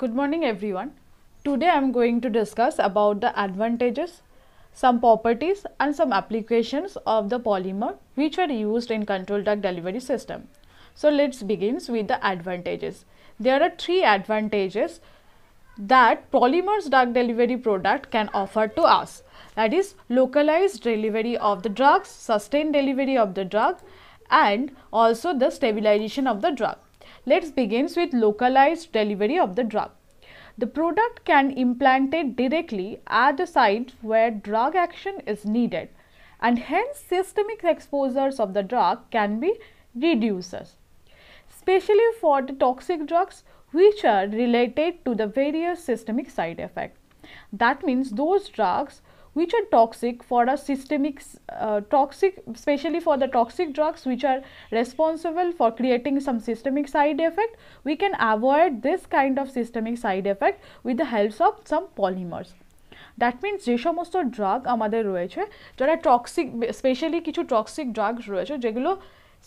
Good morning everyone. Today I am going to discuss about the advantages, some properties and some applications of the polymer which are used in control drug delivery system. So let's begin with the advantages. There are three advantages that polymers drug delivery product can offer to us. That is localized delivery of the drugs, sustained delivery of the drug and also the stabilization of the drug. Let's begin with localized delivery of the drug. The product can implanted directly at the site where drug action is needed and hence systemic exposures of the drug can be reduced, especially for the toxic drugs which are related to the various systemic side effects. That means those drugs which are toxic for a systemic uh, toxic especially for the toxic drugs which are responsible for creating some systemic side effect we can avoid this kind of systemic side effect with the help of some polymers that means যে সমস্ত drug আমাদের রয়েছে যারা toxic specially কিছু toxic drugs রয়েছে যেগুলো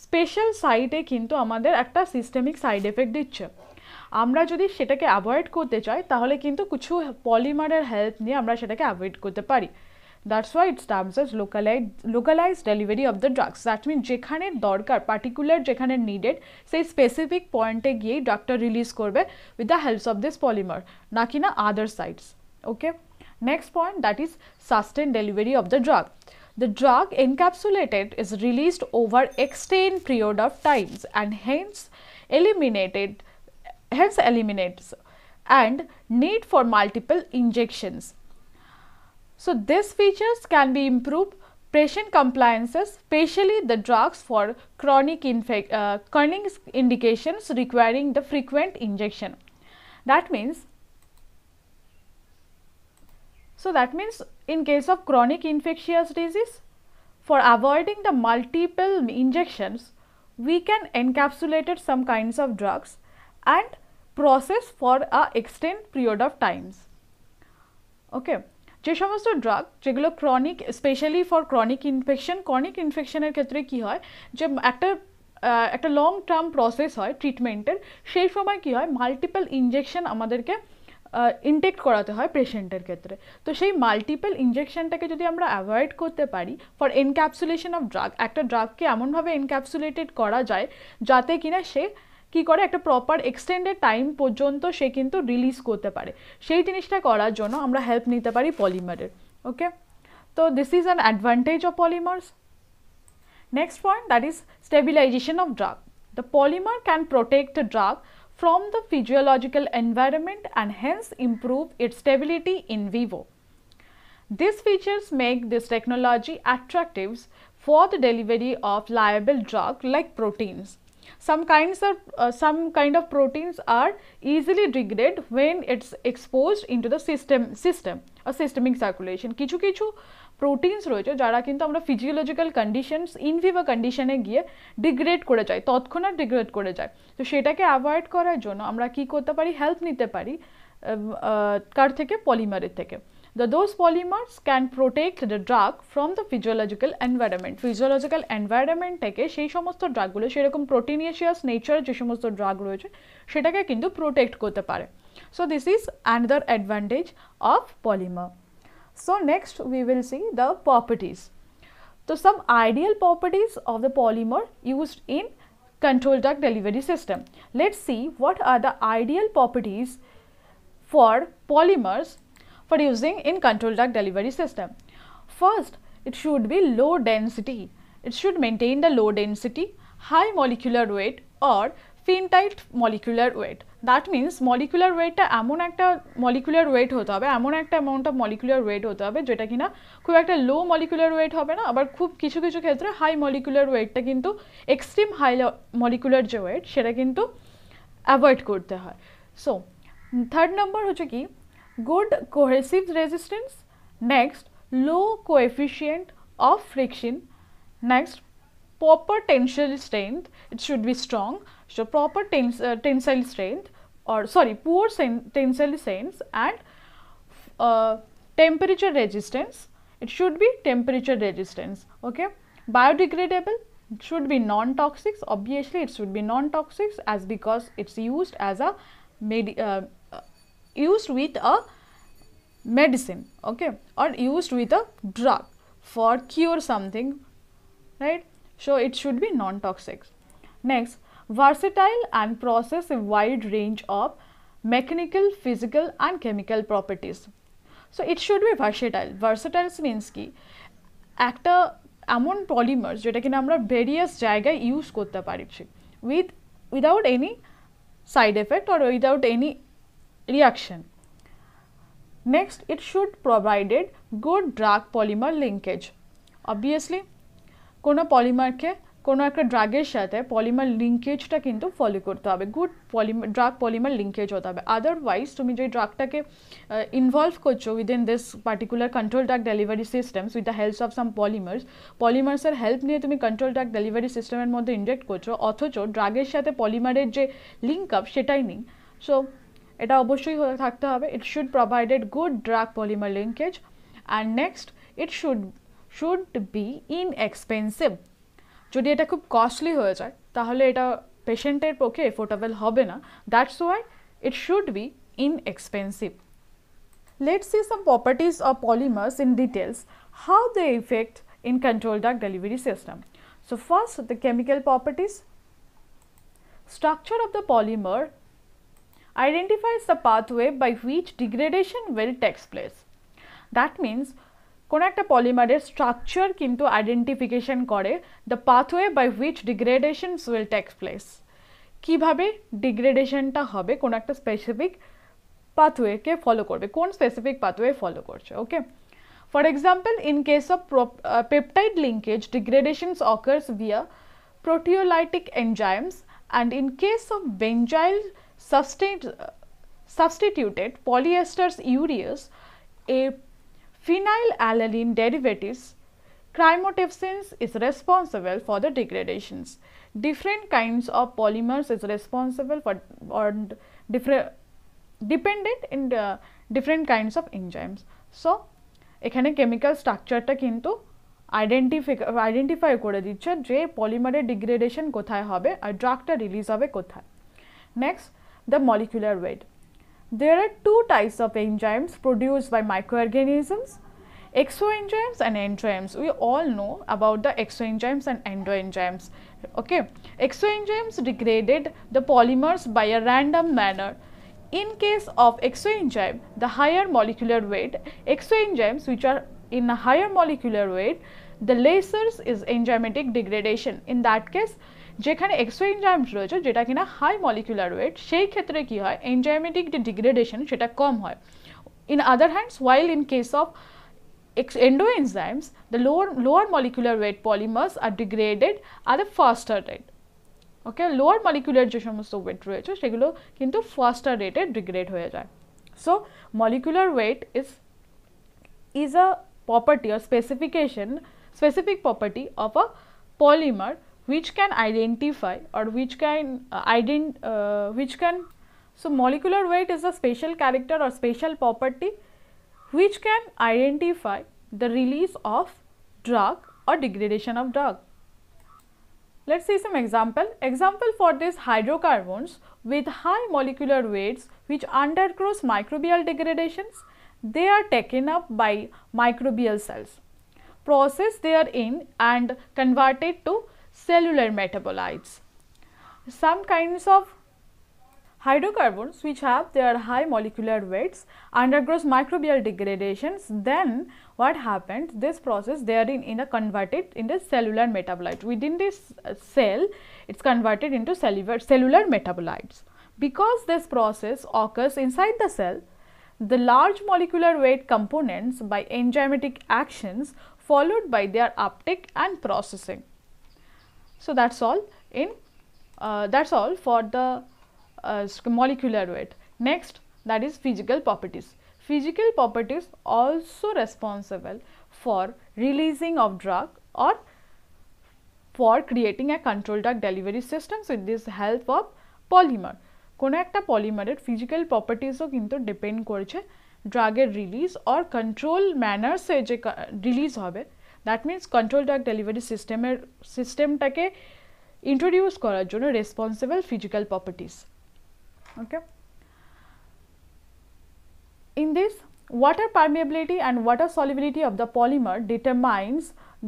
special সাইডে কিন্তু আমাদের একটা systemic side effect দিচ্ছে আমরা যদি সেটাকে অ্যাভয়েড করতে চাই তাহলে কিন্তু কিছু পলিমারের হেল্প নিয়ে আমরা সেটাকে অ্যাভয়েড করতে পারি that's why it's terms as localize localize delivery of the drugs that mean যেখানে দরকার পার্টিকুলার যেখানে নিডেড সেই স্পেসিফিক পয়েন্টে গিয়েই ড্রাগটা রিলিজ করবে with the helps of this polymer না কি না other sides okay next point that is sustain delivery of the drug the drug encapsulated is released over extent period of times and hence eliminated hence eliminates and need for multiple injections. So these features can be improved patient compliances, especially the drugs for chronic, uh, chronic indications requiring the frequent injection. That means so that means in case of chronic infectious disease, for avoiding the multiple injections, we can encapsulate some kinds of drugs and process for a extend period of times okay যে সমস্ত drug যেগুলো chronic specially for chronic infection chronic ইনফেকশনের ক্ষেত্রে কি হয় যে একটা একটা লং টার্ম প্রসেস হয় ট্রিটমেন্টের সেই সময় কি হয় মাল্টিপল ইঞ্জেকশন আমাদেরকে ইনটেক করাতে হয় পেশেন্টের ক্ষেত্রে তো সেই মাল্টিপল ইঞ্জেকশনটাকে যদি আমরা অ্যাভয়েড করতে পারি ফর এনক্যাপসুলেশন অফ ড্রাগ একটা ড্রাগকে এমনভাবে এনক্যাপসুলেটেড করা যায় যাতে কিনা সে কি করে একটা প্রপার এক্সটেন্ডেড টাইম পর্যন্ত সে কিন্তু রিলিজ করতে পারে সেই জিনিসটা করার জন্য আমরা হেল্প নিতে পারি পলিমারের ওকে তো this is an advantage of polymers next point that is stabilization of drug the polymer can protect the drug from the physiological environment and hence improve its stability in vivo this features make this technology attractives for the delivery of labile drug like proteins Some kinds of uh, some kind of proteins are easily degrade when it's exposed into the system system or systemic circulation. কিছু কিছু proteins রয়েছে যারা কিন্তু আমরা physiological conditions in vivo কন্ডিশনে গিয়ে degrade করে যায় তৎক্ষণাৎ ডিগ্রেড করে যায় তো সেটাকে অ্যাভয়েড করার জন্য আমরা কি করতে পারি হেল্প নিতে পারি কার থেকে পলিমারের থেকে that those polymers can protect the drug drug from the physiological environment physiological environment থেকে সেই সমস্ত ড্রাগগুলো সেরকম প্রোটিনিয়াসিয়াস নেচারের যে সমস্ত ড্রাগ রয়েছে সেটাকে কিন্তু প্রোটেক্ট করতে পারে so this is another advantage of polymer So next we will see the properties. So some ideal properties of the polymer used in control drug delivery system. Let's see what are the ideal properties for polymers producing in control duct delivery system. First, it should be low density. It should maintain the low density, high molecular weight or finite molecular weight that means molecular ওয়েটটা এমন একটা molecular weight হতে হবে এমন একটা amount of molecular weight হতে হবে যেটা কিনা খুব একটা লো মলিকুলার ওয়েট হবে না আবার খুব কিছু কিছু ক্ষেত্রে হাই মলিকুলার ওয়েটটা কিন্তু এক্সট্রিম হাই মলিকুলার যে ওয়েট সেটা কিন্তু অ্যাভয়েড করতে হয় সো থার্ড নম্বর হচ্ছে কি good cohesive resistance, next low coefficient of friction, next proper tensile strength, it should be strong, so proper tens uh, tensile strength or sorry poor tensile strength and uh, temperature resistance, it should be temperature resistance, okay. Biodegradable, should be non-toxic, obviously it should be non-toxic as because it's used as a med uh, used with a medicine okay or used with a drug for cure something right so it should be non toxic next versatile and possess a wide range of mechanical physical and chemical properties so it should be versatile versatile means ki actor এমন polymers, যেটা কিনা আমরা various জায়গায় use করতে পারছি with without any side effect or without reaction. Next, it should provided good drag polymer linkage. Obviously, কোনো পলিমারকে কোনো একটা ড্রাগের সাথে পলিমার লিঙ্কেজটা কিন্তু ফলো করতে হবে good polymer drug polymer linkage হতে হবে আদারওয়াইজ তুমি যে ড্রাগটাকে ইনভলভ করছো within this particular control drug delivery systems with the helps of some polymers পলিমার্সের হেল্প নিয়ে তুমি কন্ট্রোল ড্রাগ ডেলিভারি সিস্টেমের মধ্যে ইনজেক্ট করছো অথচ ড্রাগের সাথে পলিমারের যে লিঙ্ক আপ সেটাই নেই সো এটা অবশ্যই থাকতে হবে it should linkage, good drug polymer linkage and next it should should be inexpensive যদি এটা খুব কস্টলি হয়ে যায় তাহলে এটা পেশেন্টের পক্ষে এফোর্ডেবল হবে না that's why it should be let Let's see some properties of polymers in details, how they affect in controlled drug delivery system. So first the chemical properties. Structure of the polymer identifies the pathway by which degradation will takes place. That means কোনো একটা পলিমারের structure কিন্তু identification করে the pathway by which degradation will takes place কীভাবে ডিগ্রেডেশনটা হবে কোন একটা স্পেসিফিক পাথওয়েকে ফলো করবে কোন স্পেসিফিক পাথওয়ে ফলো করছে okay for example in case of peptide linkage degradations occurs via proteolytic enzymes and in case of benzyl substituted polyester's ureas, a phenylalanine derivatives, chromatophsins is responsible for the degradations. Different kinds of polymers is responsible for or different dependent in the different kinds of enzymes. So, এখানে chemical স্ট্রাকচারটা কিন্তু identify identify করে দিচ্ছে যে পলিমারের degradation কোথায় হবে আর ড্রাগটা release হবে কোথায় next the molecular weight. There are two types of enzymes produced by microorganisms, exoenzymes and enzymes. We all know about the exoenzymes and endoenzymes. Okay, exoenzymes degraded the polymers by a random manner. In case of exoenzyme, the higher molecular weight, exoenzymes which are in a higher molecular weight, the lasers is enzymatic degradation. In that case, যেখানে exo enzyme রয়েছে যেটা কিনা high molecular weight সেই ক্ষেত্রে কি হয় enzymatic যে degradation সেটা কম হয় in other hands while in case of enzymes the lower lower molecular weight polymers are degraded are a faster rate okay lower molecular যে সমস্ত ওয়েট রয়েছে সেগুলো কিন্তু ফাস্টার রেটে ডিগ্রেড হয়ে যায় so molecular weight is is a property uh specification specific property of a polymer which can identify or which can uh, ident uh, which can so molecular weight is a spatial character or spatial property which can identify the release of drug or degradation of drug. Let us see some example. Example for this hydrocarbons with high molecular weights which undergoes microbial degradations, they are taken up by microbial cells. Process they are in and converted to cellular metabolites. Some kinds of hydrocarbons which have their high molecular weights undergoes microbial degradations then what happens this process therein in a converted into cellular metabolite within this uh, cell it's converted into cellular, cellular metabolites because this process occurs inside the cell the large molecular weight components by enzymatic actions followed by their uptake and processing so, that is all in uh, that is all for the uh, molecular weight. Next that is physical properties. Physical properties also responsible for releasing of drug or for creating a control drug delivery system with this help of polymer. কোনো একটা পলিমারের physical প্রপার্টিসও কিন্তু depend করছে ড্রাগের release or control manner যে release হবে that means control drug delivery সিস্টেমের সিস্টেমটাকে introduce করার জন্য responsible physical properties okay in this water permeability and water solubility of the polymer determines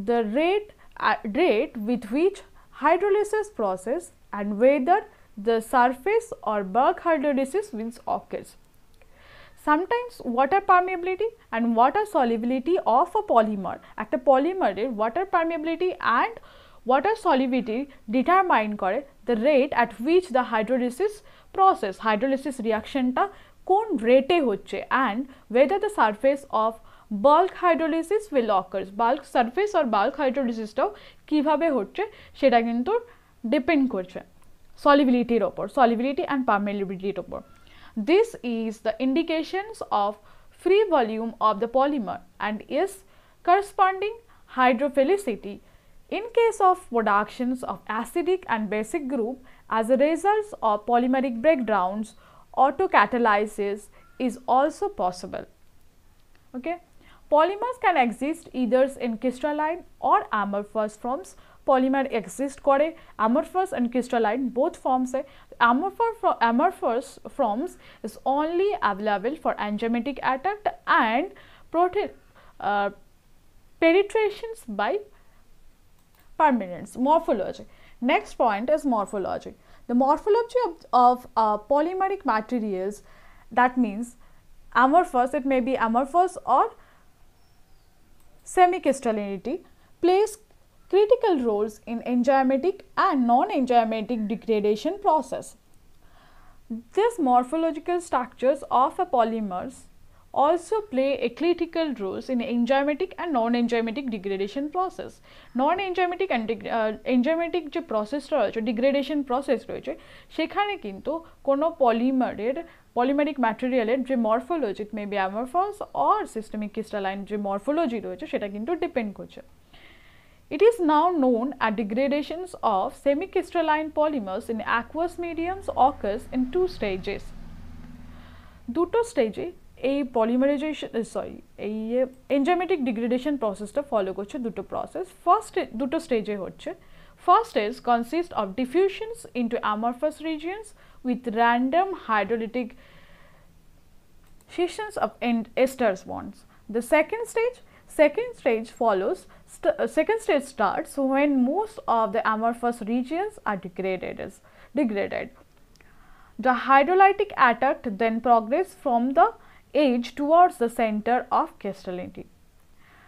the rate uh, rate with which hydrolysis process and whether the surface or bulk hydrolysis wins occurs. Sometimes water permeability and water solubility of a polymer, একটা পলিমারের water permeability and water solubility determine করে the rate at which the hydrolysis process, hydrolysis reaction টা কোন রেটে হচ্ছে and whether the surface of bulk hydrolysis will occurs bulk surface আর bulk হাইড্রোলিসিসটাও কীভাবে হচ্ছে সেটা কিন্তু ডিপেন্ড করছে সলিবিলিটির ওপর সলিবিলিটি অ্যান্ড পারমেলিবিলিটির ওপর This is the indications of free volume of the polymer and is corresponding hydrophilicity in case of productions of acidic and basic group as a result of polymeric breakdowns autocatalysis is also possible okay Polymers can exist either in crystalline or amorphous forms. Polymer exist Kore amorphous and crystalline both forms এ amorphous forms is only available for enzymatic attack and protein uh, penetrations by permanence morphology. Next point is morphology. The morphology of, of uh, polymeric materials that means amorphous it may be amorphous or Semicrystallinity plays critical roles in enzymatic and non-enzymatic degradation process. These morphological structures of a polymers also play a critical roles in enzymatic and non-enzymatic degradation process. Non-enzymatic and uh, enzymatic je process rojo, degradation process rojo, shekhane kinto kono polymer er, polymeric material er, je morphology, it may be amorphous or systemic crystalline je morphology rojo, sheta It is now known as degradations of semicrystalline polymers in aqueous mediums occurs in two stages. Duto stage এই polymerization sorry এই enzymatic degradation প্রসেসটা follow করছে দুটো process first দুটো স্টেজে হচ্ছে First is consists of diffusions into amorphous regions with random hydrolytic scissions of end esters bonds. The second stage, second stage follows, st uh, second stage starts when most of the amorphous regions are degraded. Is degraded. The hydrolytic attack then progresses from the edge towards the center of crystallinity.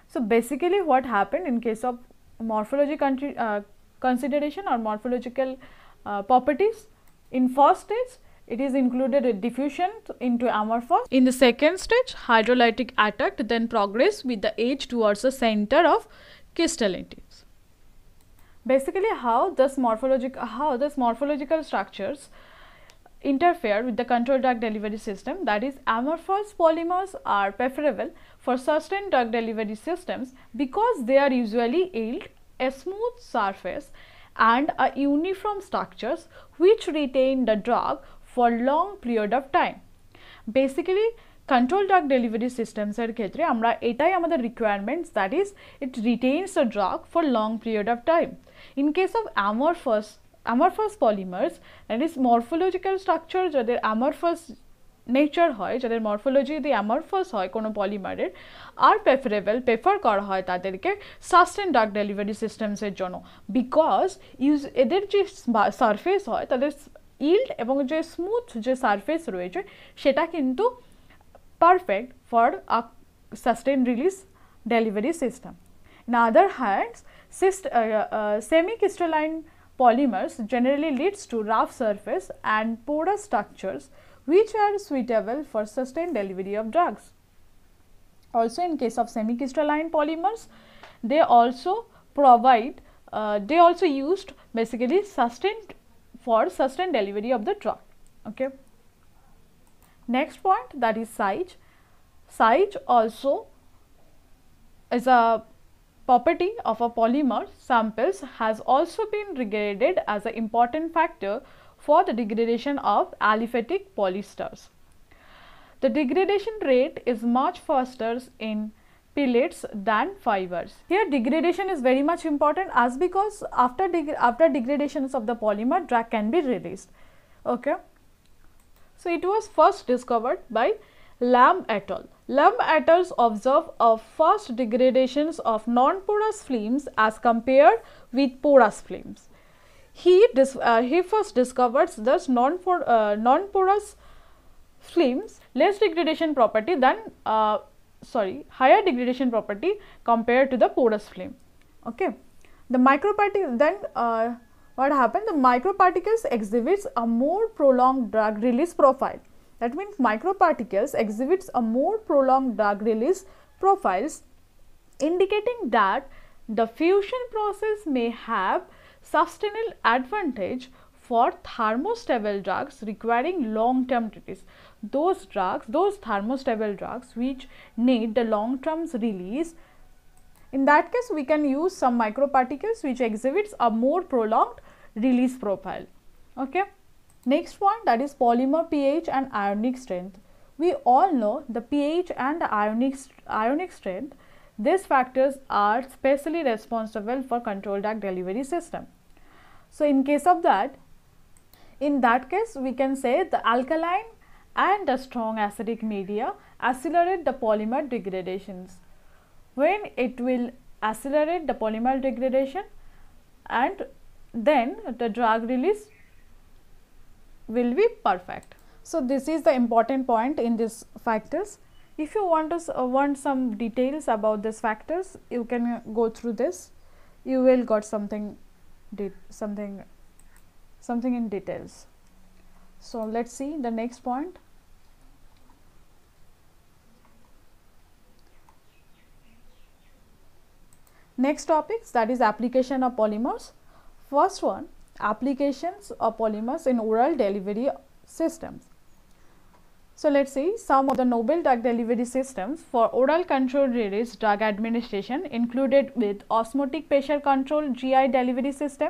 So basically what happened in case of morphology uh, consideration or morphological uh, properties in first stage it is included a diffusion into amorphous. In the second stage hydrolytic attack then progress with the edge towards the center of crystallinity basically how this morphological how this morphological structures interfere with the control drug delivery system that is amorphous polymers are preferable for sustained drug delivery systems because they are usually yield a smooth surface and a uniform structures which retain the drug for long period of time. Basically control drug delivery systems are. আমরা এটাই আমাদের requirements requirements that is it retains the drug for long period of time. In case of amorphous amorphous polymers and its morphological structure যাদের amorphous nature হয় যাদের morphology যদি amorphous হয় কোনো পলিমারের আর preferable prefer করা হয় তাদেরকে সাস্টেন ডাক ডেলিভারি সিস্টেমসের জন্য বিকজ ইউজ এদের যে সারফেস হয় তাদের ইল্ড এবং যে স্মুথ যে সারফেস রয়েছে সেটা কিন্তু perfect for a sustain release delivery system না other hands semi crystalline polymers generally leads to rough surface and porous structures which are suitable for sustained delivery of drugs. Also in case of semi-crystalline polymers, they also provide, uh, they also used basically sustained for sustained delivery of the drug. Okay. Next point that is size. Size also is a Property of a polymer samples has also been regarded as an important factor for the degradation of aliphatic polysters. The degradation rate is much faster in pellets than fibers. Here degradation is very much important as because after, deg after degradations of the polymer drag can be released. Okay. So, it was first discovered by Lamb et al. Lump atoms observe a fast degradation of non-porous films as compared with porous films. He, uh, he first discovers this uh, non-porous uh, non films less degradation property than uh, sorry higher degradation property compared to the porous film. Okay. The microparticles then uh, what happened the microparticles exhibits a more prolonged drug release profile that means microparticles exhibits a more prolonged drug release profiles indicating that the fusion process may have sustainable advantage for thermostable drugs requiring long term release. Those drugs, those thermostable drugs which need the long term release in that case, we can use some microparticles which exhibits a more prolonged release profile. Okay. Next one that is polymer pH and ionic strength. We all know the pH and the ionic, ionic strength. These factors are specially responsible for controlled drug delivery system. So in case of that, in that case we can say the alkaline and the strong acidic media accelerate the polymer degradations. When it will accelerate the polymer degradation and then the drug release will be perfect. So, this is the important point in these factors. If you want to uh, want some details about these factors, you can go through this. You will got something something something in details. So, let us see the next point. Next topics that is application of polymers. First one applications of polymers in oral delivery systems. So let's see some of the novel drug delivery systems for oral controlled release drug administration included with osmotic pressure control GI delivery system,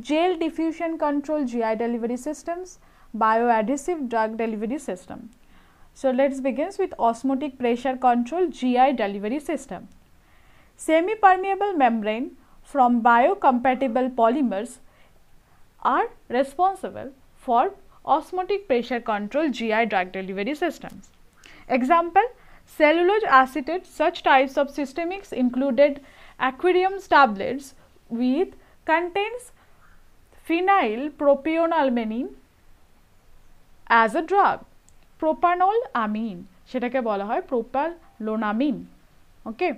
gel diffusion control GI delivery systems, bioadhesive drug delivery system. So let's begin with osmotic pressure control GI delivery system. Semi-permeable membrane from biocompatible polymers are responsible for osmotic pressure control GI drug delivery systems. Example, cellulose acetate such types of systemics included aquarium tablets with contains phenyl propionalmenine as a drug propanol amine সেটাকে বলা হয় প্রোপালোনামিন okay,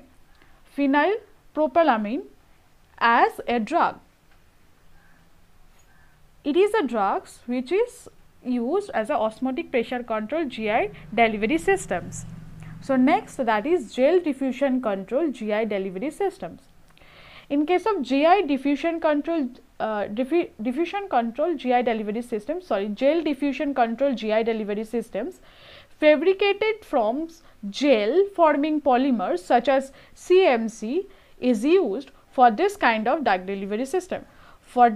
phenyl প্রোপালামিন as a drug, It is a drugs which is used as a osmotic pressure control GI delivery systems. So, next that is gel diffusion control GI delivery systems. In case of GI diffusion control uh, diffu diffusion control GI delivery systems, sorry gel diffusion control GI delivery systems fabricated from gel forming polymers such as CMC is used for this kind of drug delivery system. For,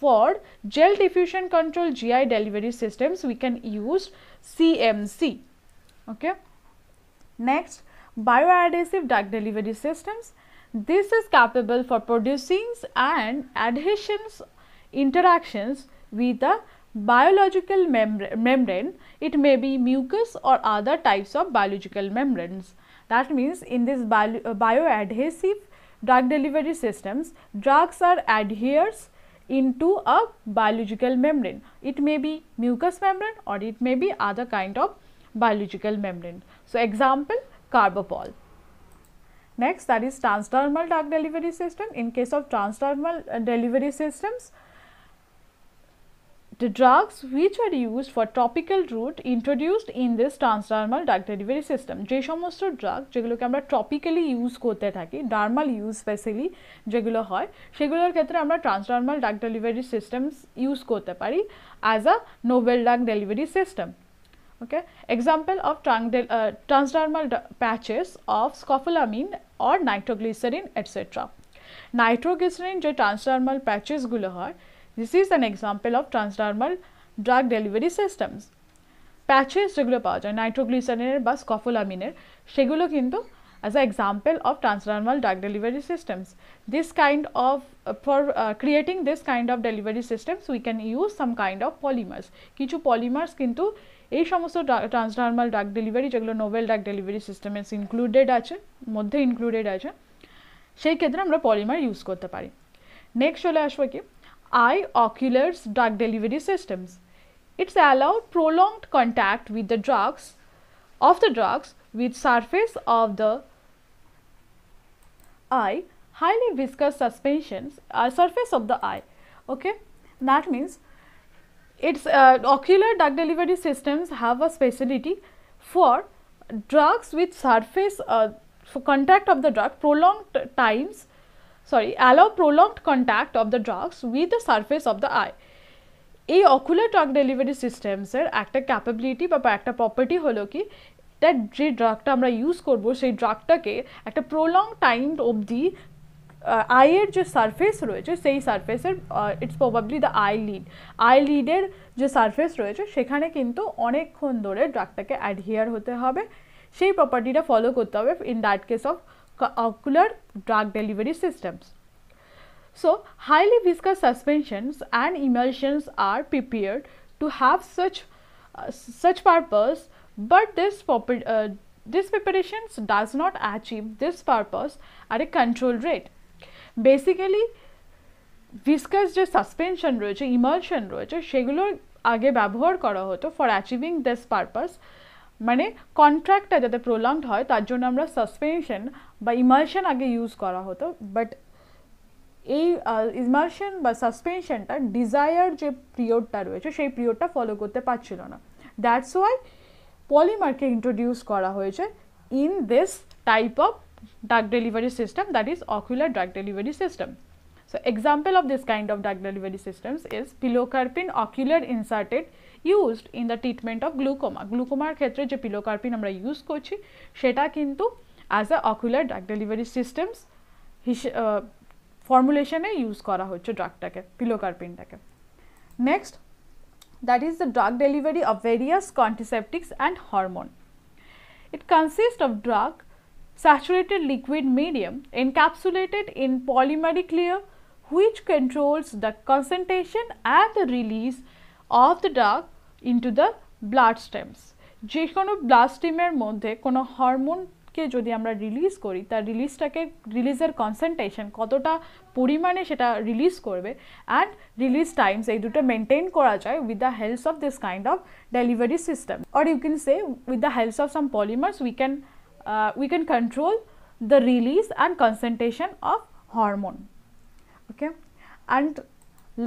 for gel diffusion control GI delivery systems, we can use CMC. Okay. Next, bioadhesive drug delivery systems. This is capable for producing and adhesions interactions with the biological membra membrane. It may be mucus or other types of biological membranes. That means in this bioadhesive drug delivery systems, drugs are adheres into a biological membrane. It may be mucous membrane or it may be other kind of biological membrane. So, example carbopol. Next that is transdermal drug delivery system. In case of transdermal uh, delivery systems, The drugs which are used for topical route introduced in this transdermal drug delivery system যে সমস্ত drug যেগুলোকে আমরা topically use করতে থাকি dermal use specially যেগুলো হয় সেগুলোর ক্ষেত্রে আমরা transdermal drug delivery systems use করতে পারি as a novel drug delivery system okay example of uh, transdermal patches of scopolamine or nitroglycerin etc nitroglycerin যে transdermal patches গুলো হয় This is an example of transdermal drug delivery systems. Patches যেগুলো পাওয়া যায় নাইট্রোগ্লিসারিনের বা স্কফোলামিনের সেগুলো কিন্তু as an example of transdermal drug delivery systems. This kind of uh, for uh, creating this kind of delivery systems we can use some kind of polymers. কিছু polymers কিন্তু এই সমস্ত ট্রান্সডার্মাল ড্রাগ ডেলিভারি যেগুলো novel drug delivery সিস্টেমে included আছে মধ্যে included আছে সেই ক্ষেত্রে আমরা পলিমার ইউজ করতে পারি নেক্সট চলে আসবো কি eye ocular drug delivery systems. It's allowed prolonged contact with the drugs of the drugs with surface of the eye highly viscous suspensions uh, surface of the eye okay that means its uh, ocular drug delivery systems have a specialty for drugs with surface uh, for contact of the drug prolonged times sorry allow prolonged contact of the drugs with the surface of the eye এই ocular drug delivery সিস্টেমসের একটা capability বা একটা property হলো কি that যে ড্রাগটা আমরা use করব সেই ড্রাগটাকে একটা প্রোলং টাইম অবধি আইয়ের যে সারফেস রয়েছে সেই সারফেসের it's probably the eyelid আই লিডের যে সারফেস রয়েছে সেখানে কিন্তু অনেকক্ষণ ধরে ড্রাগটাকে অ্যাডহিয়ার হতে হবে সেই প্রপার্টিটা ফলো করতে হবে in that case of ocular drug delivery systems. So, highly viscous suspensions and emulsions are prepared to have such uh, such purpose, but this uh, this preparation does not achieve this purpose at a control rate. Basically, viscous যে suspension, roche, emulsion, roche, সেগুলো আগে ব্যবহার করা হতো for achieving this purpose মানে কন্ট্রাক্টটা যাতে প্রোলংড হয় তার জন্য আমরা সাসপেনশন বা ইমালশন আগে ইউজ করা হতো বাট এই ইমালশন বা সাসপেনশনটা ডিজায়ার যে পিরিয়ডটা রয়েছে সেই পিরিয়ডটা ফলো করতে পারছিল না দ্যাটস ওয়াই পলিমারকে ইন্ট্রোডিউস করা হয়েছে in this type of drug delivery system that is ocular drug delivery system so example of this kind of drug delivery systems is pilocarpine ocular inserted used in the treatment of glaucoma গ্লুকোমার ক্ষেত্রে যে pilocarpine আমরা use করছি সেটা কিন্তু as a ocular drug delivery systems ফর্মুলেশনে use করা হচ্ছে ড্রাগটাকে পিলোকার্পিনটাকে next that is the drug delivery of various contraceptives and hormone it consist of drug saturated liquid medium encapsulated in polymeric layer which controls the concentration and the release of the drug into the blood stems যে কোনো ব্লাস্টিমের মধ্যে কোনো hormone के जो release करी तर रिलीजटा के रिलीजर concentration कतमाणे से रिलीज एंड रिलीज टाइम्स यो मेनटेन करा जाए with the helps of this kind of delivery system और you can say with the helps of some polymers you can we can control the release and concentration of hormone okay and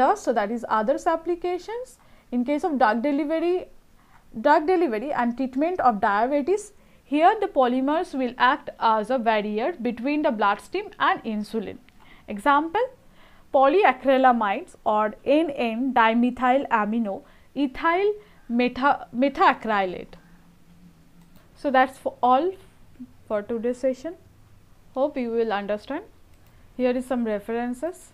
last so that is others application in case of drug delivery drug delivery and treatment of diabetes Here the polymers will act as a barrier between the bloodstream and insulin. Example, polyacrylamides or NN dimethyl amino ethyl meta So that's for all for today's session. Hope you will understand. Here is some references.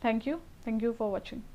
Thank you. Thank you for watching.